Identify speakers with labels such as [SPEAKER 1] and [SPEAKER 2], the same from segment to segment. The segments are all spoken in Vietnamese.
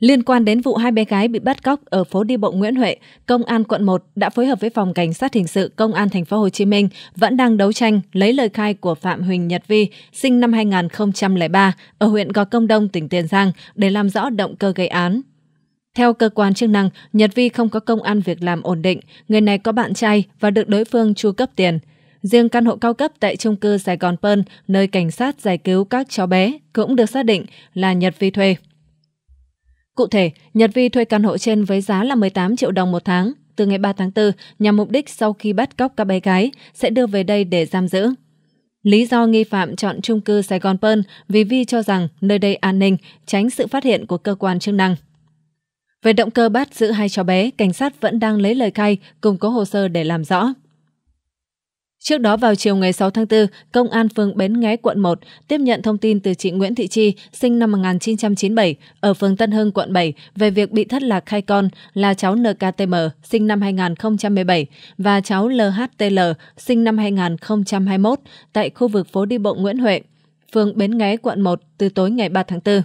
[SPEAKER 1] Liên quan đến vụ hai bé gái bị bắt cóc ở phố đi bộ Nguyễn Huệ, Công an quận 1 đã phối hợp với phòng cảnh sát hình sự Công an thành phố Hồ Chí Minh vẫn đang đấu tranh lấy lời khai của Phạm Huỳnh Nhật Vi, sinh năm 2003 ở huyện Gò Công Đông, tỉnh Tiền Giang để làm rõ động cơ gây án. Theo cơ quan chức năng, Nhật Vi không có công an việc làm ổn định, người này có bạn trai và được đối phương chu cấp tiền. Riêng căn hộ cao cấp tại trung cư Sài Gòn Pơn nơi cảnh sát giải cứu các cháu bé, cũng được xác định là Nhật Vi thuê. Cụ thể, Nhật Vi thuê căn hộ trên với giá là 18 triệu đồng một tháng từ ngày 3 tháng 4 nhằm mục đích sau khi bắt cóc các bé gái sẽ đưa về đây để giam giữ. Lý do nghi phạm chọn chung cư Sài Gòn Pơn vì Vi cho rằng nơi đây an ninh, tránh sự phát hiện của cơ quan chức năng. Về động cơ bắt giữ hai cháu bé, cảnh sát vẫn đang lấy lời khai, cùng có hồ sơ để làm rõ. Trước đó vào chiều ngày 6 tháng 4, Công an phường Bến Nghé quận 1 tiếp nhận thông tin từ chị Nguyễn Thị Chi, sinh năm 1997, ở phường Tân Hưng quận 7 về việc bị thất lạc hai con là cháu NKTM, sinh năm 2017 và cháu LHTL, sinh năm 2021 tại khu vực phố đi bộ Nguyễn Huệ, phường Bến Nghé quận 1 từ tối ngày 3 tháng 4.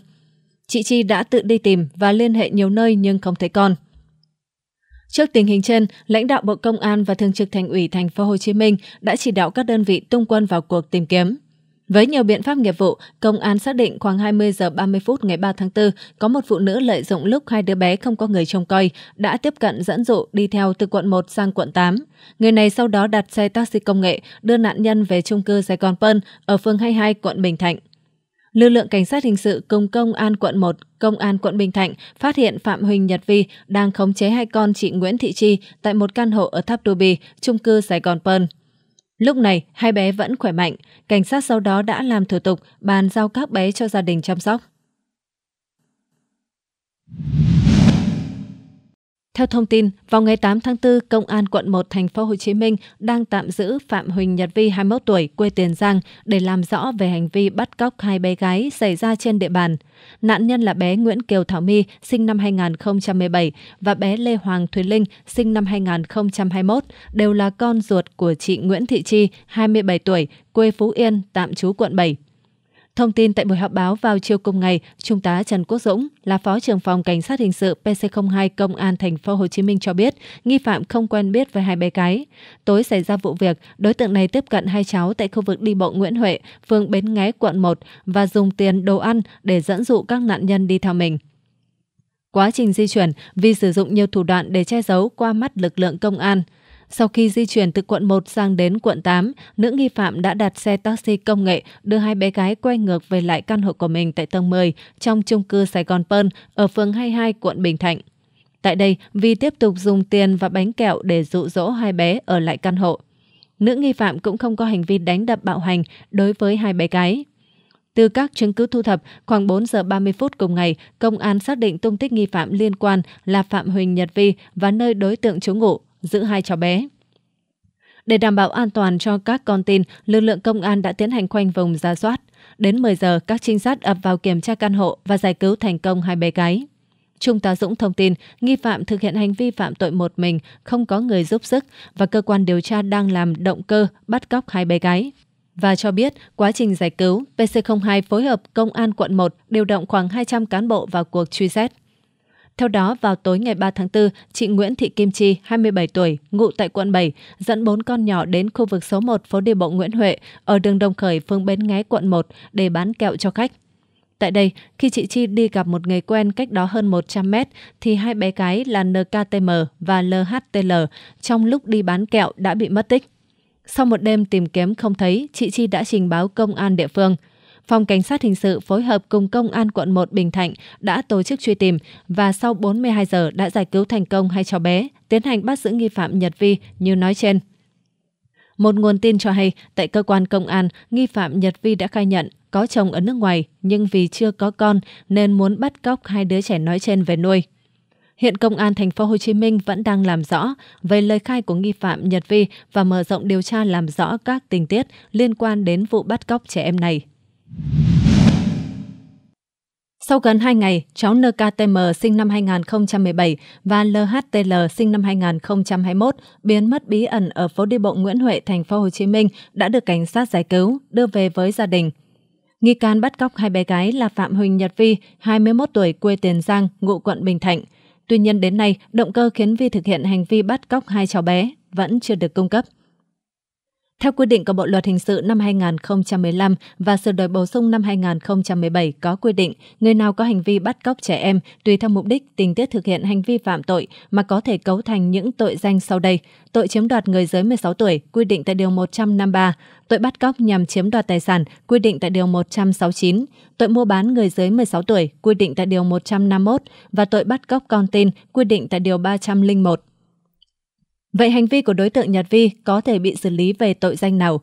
[SPEAKER 1] Chị Chi đã tự đi tìm và liên hệ nhiều nơi nhưng không thấy con. Trước tình hình trên, lãnh đạo Bộ Công an và Thường trực Thành ủy Thành phố Hồ Chí Minh đã chỉ đạo các đơn vị tung quân vào cuộc tìm kiếm. Với nhiều biện pháp nghiệp vụ, công an xác định khoảng 20 giờ 30 phút ngày 3 tháng 4, có một phụ nữ lợi dụng lúc hai đứa bé không có người trông coi đã tiếp cận dẫn dụ đi theo từ quận 1 sang quận 8. Người này sau đó đặt xe taxi công nghệ đưa nạn nhân về chung cư Sài Gòn Pơn ở phường 22 quận Bình Thạnh lực lượng cảnh sát hình sự cùng công an quận 1, công an quận Bình Thạnh phát hiện Phạm Huỳnh Nhật Vi đang khống chế hai con chị Nguyễn Thị Chi tại một căn hộ ở Tháp đô bì trung cư Sài Gòn pơn. Lúc này, hai bé vẫn khỏe mạnh, cảnh sát sau đó đã làm thủ tục bàn giao các bé cho gia đình chăm sóc. Theo thông tin, vào ngày 8 tháng 4, Công an quận 1 thành phố Hồ Chí Minh đang tạm giữ Phạm Huỳnh Nhật Vi 21 tuổi quê Tiền Giang để làm rõ về hành vi bắt cóc hai bé gái xảy ra trên địa bàn. Nạn nhân là bé Nguyễn Kiều Thảo My sinh năm 2017 và bé Lê Hoàng Thùy Linh sinh năm 2021 đều là con ruột của chị Nguyễn Thị Chi 27 tuổi quê Phú Yên tạm trú quận 7. Thông tin tại buổi họp báo vào chiều cùng ngày, Trung tá Trần Quốc Dũng là Phó trưởng phòng Cảnh sát hình sự PC02 Công an thành phố Hồ Chí Minh cho biết, nghi phạm không quen biết với hai bé gái. Tối xảy ra vụ việc, đối tượng này tiếp cận hai cháu tại khu vực đi bộ Nguyễn Huệ, phường Bến Nghé, quận 1 và dùng tiền đồ ăn để dẫn dụ các nạn nhân đi theo mình. Quá trình di chuyển, vì sử dụng nhiều thủ đoạn để che giấu qua mắt lực lượng công an. Sau khi di chuyển từ quận 1 sang đến quận 8, nữ nghi phạm đã đặt xe taxi công nghệ đưa hai bé gái quay ngược về lại căn hộ của mình tại tầng 10 trong chung cư Sài Gòn Pơn ở phường 22 quận Bình Thạnh. Tại đây, Vi tiếp tục dùng tiền và bánh kẹo để dụ dỗ hai bé ở lại căn hộ. Nữ nghi phạm cũng không có hành vi đánh đập bạo hành đối với hai bé gái. Từ các chứng cứ thu thập, khoảng 4 giờ 30 phút cùng ngày, công an xác định tung tích nghi phạm liên quan là Phạm Huỳnh Nhật Vi và nơi đối tượng trú ngụ giữ hai cháu bé. Để đảm bảo an toàn cho các con tin, lực lượng công an đã tiến hành khoanh vùng ra soát. Đến 10 giờ, các trinh sát ập vào kiểm tra căn hộ và giải cứu thành công hai bé gái. Trung tá Dũng thông tin, nghi phạm thực hiện hành vi phạm tội một mình, không có người giúp sức và cơ quan điều tra đang làm động cơ bắt cóc hai bé gái. Và cho biết, quá trình giải cứu, PC02 phối hợp Công an quận 1 điều động khoảng 200 cán bộ vào cuộc truy xét. Theo đó, vào tối ngày 3 tháng 4, chị Nguyễn Thị Kim Chi, 27 tuổi, ngụ tại quận 7, dẫn bốn con nhỏ đến khu vực số 1 phố đi bộ Nguyễn Huệ ở đường Đồng Khởi, phường Bến Nghé, quận 1 để bán kẹo cho khách. Tại đây, khi chị Chi đi gặp một người quen cách đó hơn 100 mét, thì hai bé gái là NKTM và LHTL trong lúc đi bán kẹo đã bị mất tích. Sau một đêm tìm kiếm không thấy, chị Chi đã trình báo công an địa phương – Phòng Cảnh sát Hình sự phối hợp cùng Công an quận 1 Bình Thạnh đã tổ chức truy tìm và sau 42 giờ đã giải cứu thành công hai cháu bé, tiến hành bắt giữ nghi phạm Nhật Vi như nói trên. Một nguồn tin cho hay, tại cơ quan công an, nghi phạm Nhật Vi đã khai nhận có chồng ở nước ngoài nhưng vì chưa có con nên muốn bắt cóc hai đứa trẻ nói trên về nuôi. Hiện công an thành phố Hồ Chí Minh vẫn đang làm rõ về lời khai của nghi phạm Nhật Vi và mở rộng điều tra làm rõ các tình tiết liên quan đến vụ bắt cóc trẻ em này. Sau gần 2 ngày, cháu NKTM sinh năm 2017 và LHTL sinh năm 2021 biến mất bí ẩn ở phố đi bộ Nguyễn Huệ, thành phố Hồ Chí Minh đã được cảnh sát giải cứu, đưa về với gia đình. Nghi can bắt cóc hai bé gái là Phạm Huỳnh Nhật Vi, 21 tuổi quê Tiền Giang, ngụ quận Bình Thạnh. Tuy nhiên đến nay, động cơ khiến Vi thực hiện hành vi bắt cóc hai cháu bé vẫn chưa được cung cấp. Theo quy định của Bộ luật hình sự năm 2015 và sửa đổi bổ sung năm 2017 có quy định, người nào có hành vi bắt cóc trẻ em tùy theo mục đích, tình tiết thực hiện hành vi phạm tội mà có thể cấu thành những tội danh sau đây: tội chiếm đoạt người dưới 16 tuổi quy định tại điều 153, tội bắt cóc nhằm chiếm đoạt tài sản quy định tại điều 169, tội mua bán người dưới 16 tuổi quy định tại điều 151 và tội bắt cóc con tin quy định tại điều 301. Vậy hành vi của đối tượng Nhật Vi có thể bị xử lý về tội danh nào?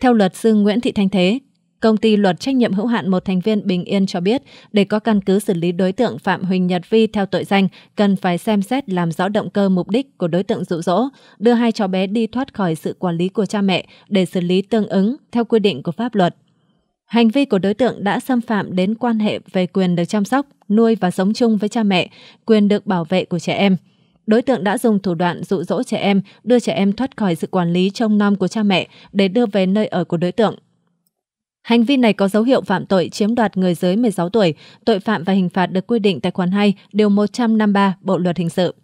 [SPEAKER 1] Theo luật sư Nguyễn Thị Thanh Thế, Công ty luật trách nhiệm hữu hạn một thành viên Bình Yên cho biết, để có căn cứ xử lý đối tượng Phạm Huỳnh Nhật Vi theo tội danh, cần phải xem xét làm rõ động cơ mục đích của đối tượng dụ dỗ, đưa hai cháu bé đi thoát khỏi sự quản lý của cha mẹ để xử lý tương ứng theo quy định của pháp luật. Hành vi của đối tượng đã xâm phạm đến quan hệ về quyền được chăm sóc, nuôi và sống chung với cha mẹ, quyền được bảo vệ của trẻ em đối tượng đã dùng thủ đoạn dụ dỗ trẻ em, đưa trẻ em thoát khỏi sự quản lý trông nom của cha mẹ để đưa về nơi ở của đối tượng. Hành vi này có dấu hiệu phạm tội chiếm đoạt người dưới 16 tuổi, tội phạm và hình phạt được quy định tại khoản 2, điều 153 Bộ luật hình sự.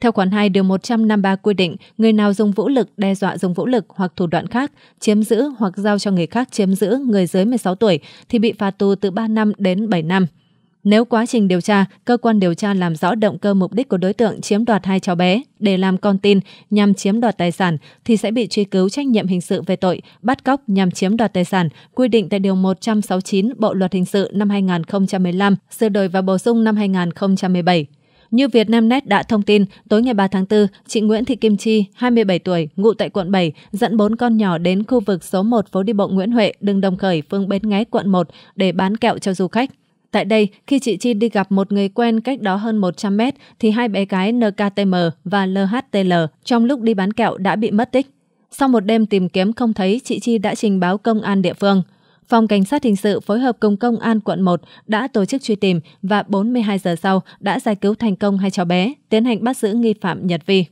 [SPEAKER 1] Theo khoản 2 điều 153 quy định, người nào dùng vũ lực, đe dọa dùng vũ lực hoặc thủ đoạn khác chiếm giữ hoặc giao cho người khác chiếm giữ người dưới 16 tuổi thì bị phạt tù từ 3 năm đến 7 năm. Nếu quá trình điều tra, cơ quan điều tra làm rõ động cơ mục đích của đối tượng chiếm đoạt hai cháu bé để làm con tin nhằm chiếm đoạt tài sản thì sẽ bị truy cứu trách nhiệm hình sự về tội bắt cóc nhằm chiếm đoạt tài sản quy định tại điều 169 Bộ luật hình sự năm 2015, sửa đổi và bổ sung năm 2017. Như Vietnamnet đã thông tin, tối ngày 3 tháng 4, chị Nguyễn Thị Kim Chi, 27 tuổi, ngụ tại quận 7, dẫn bốn con nhỏ đến khu vực số 1 phố đi bộ Nguyễn Huệ, đường Đồng Khởi, phương Bến Nghé, quận 1 để bán kẹo cho du khách. Tại đây, khi chị Chi đi gặp một người quen cách đó hơn 100 mét, thì hai bé gái NKTM và LHTL trong lúc đi bán kẹo đã bị mất tích. Sau một đêm tìm kiếm không thấy, chị Chi đã trình báo công an địa phương. Phòng Cảnh sát Hình sự phối hợp cùng Công an quận 1 đã tổ chức truy tìm và 42 giờ sau đã giải cứu thành công hai cháu bé, tiến hành bắt giữ nghi phạm Nhật Vi.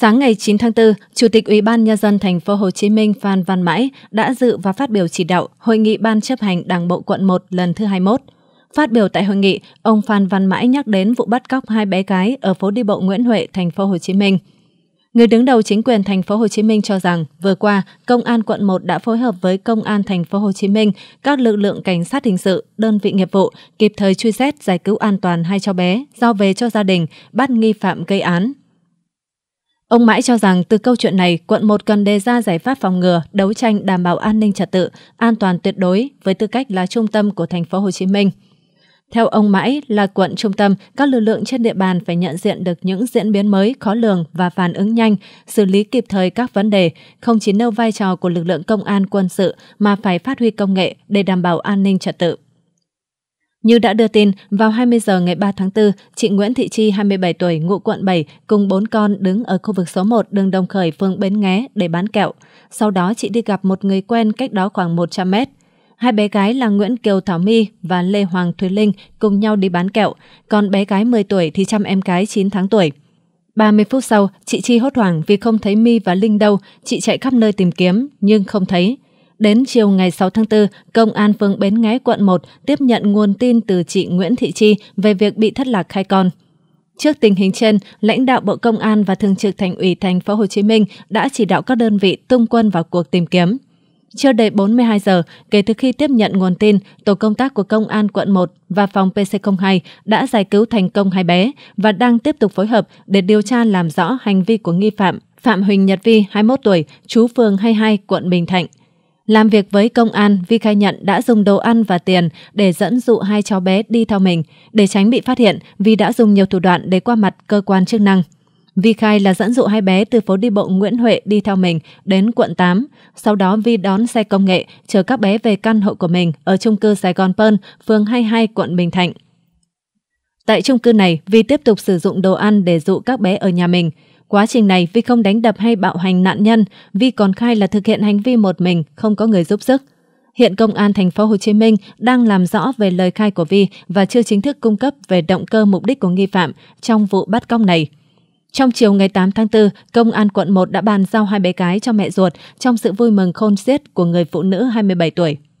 [SPEAKER 1] Sáng ngày 9 tháng 4, Chủ tịch Ủy ban nhân dân thành phố Hồ Chí Minh Phan Văn Mãi đã dự và phát biểu chỉ đạo Hội nghị Ban chấp hành Đảng bộ quận 1 lần thứ 21. Phát biểu tại hội nghị, ông Phan Văn Mãi nhắc đến vụ bắt cóc hai bé gái ở phố đi bộ Nguyễn Huệ, thành phố Hồ Chí Minh. Người đứng đầu chính quyền thành phố Hồ Chí Minh cho rằng, vừa qua, công an quận 1 đã phối hợp với công an thành phố Hồ Chí Minh, các lực lượng cảnh sát hình sự, đơn vị nghiệp vụ kịp thời truy xét giải cứu an toàn hai cháu bé, giao về cho gia đình, bắt nghi phạm gây án. Ông Mãi cho rằng từ câu chuyện này, quận 1 cần đề ra giải pháp phòng ngừa, đấu tranh đảm bảo an ninh trật tự, an toàn tuyệt đối với tư cách là trung tâm của thành phố Hồ Chí Minh. Theo ông Mãi, là quận trung tâm, các lực lượng trên địa bàn phải nhận diện được những diễn biến mới khó lường và phản ứng nhanh, xử lý kịp thời các vấn đề, không chỉ nêu vai trò của lực lượng công an quân sự mà phải phát huy công nghệ để đảm bảo an ninh trật tự. Như đã đưa tin, vào 20 giờ ngày 3 tháng 4, chị Nguyễn Thị Chi, 27 tuổi, ngụ quận 7, cùng bốn con đứng ở khu vực số 1 đường Đồng Khởi, phường Bến Nghé để bán kẹo. Sau đó chị đi gặp một người quen cách đó khoảng 100 mét. Hai bé gái là Nguyễn Kiều Thảo My và Lê Hoàng Thúy Linh cùng nhau đi bán kẹo, còn bé gái 10 tuổi thì chăm em gái 9 tháng tuổi. 30 phút sau, chị Chi hốt hoảng vì không thấy My và Linh đâu, chị chạy khắp nơi tìm kiếm nhưng không thấy. Đến chiều ngày 6 tháng 4, Công an phường Bến Nghé quận 1 tiếp nhận nguồn tin từ chị Nguyễn Thị Chi về việc bị thất lạc hai con. Trước tình hình trên, lãnh đạo Bộ Công an và Thường trực Thành ủy Thành phố Hồ Chí Minh đã chỉ đạo các đơn vị tung quân vào cuộc tìm kiếm. Chưa đầy 42 giờ kể từ khi tiếp nhận nguồn tin, tổ công tác của Công an quận 1 và phòng PC02 đã giải cứu thành công hai bé và đang tiếp tục phối hợp để điều tra làm rõ hành vi của nghi phạm Phạm Huỳnh Nhật Vi, 21 tuổi, chú phường 22, quận Bình Thạnh. Làm việc với công an, Vi khai nhận đã dùng đồ ăn và tiền để dẫn dụ hai cháu bé đi theo mình. Để tránh bị phát hiện, Vi đã dùng nhiều thủ đoạn để qua mặt cơ quan chức năng. Vi khai là dẫn dụ hai bé từ phố đi bộ Nguyễn Huệ đi theo mình đến quận 8. Sau đó Vi đón xe công nghệ chở các bé về căn hộ của mình ở chung cư Sài Gòn Pơn, phường 22, quận Bình Thạnh. Tại chung cư này, Vi tiếp tục sử dụng đồ ăn để dụ các bé ở nhà mình. Quá trình này, Vi không đánh đập hay bạo hành nạn nhân, Vi còn khai là thực hiện hành vi một mình, không có người giúp sức. Hiện công an thành phố Hồ Chí Minh đang làm rõ về lời khai của Vi và chưa chính thức cung cấp về động cơ mục đích của nghi phạm trong vụ bắt cóc này. Trong chiều ngày 8 tháng 4, Công an quận 1 đã bàn giao hai bé gái cho mẹ ruột trong sự vui mừng khôn xiết của người phụ nữ 27 tuổi.